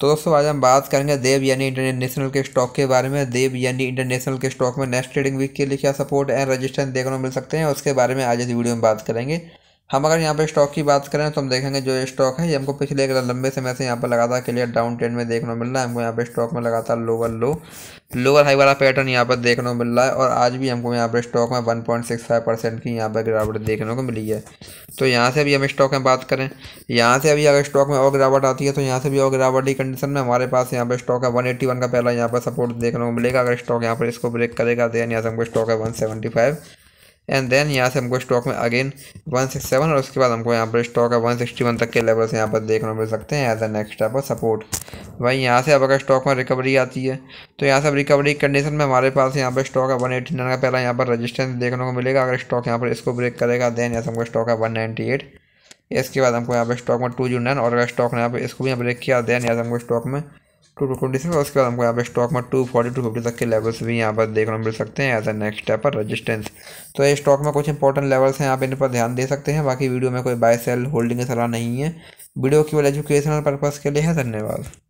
तो दोस्तों आज हम बात करेंगे देव यानी इंटरनेशनल के स्टॉक के बारे में देव यानी इंटरनेशनल के स्टॉक में नेक्स्ट ट्रेडिंग वीक के लिए क्या सपोर्ट एंड रजिस्टेंस देखने को मिल सकते हैं उसके बारे में आज इस वीडियो में बात करेंगे हम अगर यहाँ पर स्टॉक की बात करें तो हम देखेंगे जो स्टॉक है ये हमको पिछले एक लंबे समय से यहाँ पर लगातार क्लियर डाउन ट्रेंड में देखने को मिल रहा है हमको यहाँ पे स्टॉक में लगातार लोअर लो लोअर हाई वाला पैटर्न यहाँ पर देखने को मिल रहा है और आज भी हमको यहाँ पर स्टॉक में 1.65 परसेंट की यहाँ पर गिरावट देखने को मिली है तो यहाँ से अभी हम स्टॉक में बात करें यहाँ से अभी अगर स्टॉक में और गिरावट आती है तो यहाँ से भी और गिरावट की कंडीशन में हमारे पास यहाँ पर स्टॉक है वन का पहला यहाँ पर सपोर्ट देखने को मिलेगा अगर स्टॉक यहाँ पर इसको ब्रेक करेगा तो यहाँ से हमको स्टॉक है वन एंड देन यहाँ से हमको स्टॉक में अगेन सेवन और उसके बाद हमको यहाँ पर स्टॉक है वन सिक्सटी वन तक के लेवल से यहाँ पर देखने मिल सकते हैं as a next type of support वहीं यहाँ से अब अगर स्टॉक में रिकवरी आती है तो यहाँ से अब रिकवरी कंडीशन में हमारे पास यहाँ पर स्टॉक है वन एटी का पहला यहाँ पर रजिस्टेंस देखने को मिलेगा अगर स्टॉक यहाँ पर इसको ब्रेक करेगा देन यहाँ से हमको स्टॉक है वन एट इसके बाद हमको यहाँ पर स्टॉक में टू नाइन और अगर स्टॉक ने यहाँ पर इसको भी यहाँ ब्रेक किया देन यहाँ से हमको स्टॉक में टू ट्वेंटी सिक्स उसके बाद हमको यहाँ पे स्टॉक में टू फोर्टी टू फिफ्टी तक के लेवल्स भी यहाँ पर देखने को मिल सकते हैं एज ए नेक्स्ट स्टेप पर रजिस्टेंस तो ये स्टॉक में कुछ इंपॉर्टेंट लेवल्स हैं आप इन पर ध्यान दे सकते हैं बाकी वीडियो में कोई बाय सेल होल्डिंग की सलाह नहीं है वीडियो केवल एजुकेशनल पर्पज़ के लिए है धन्यवाद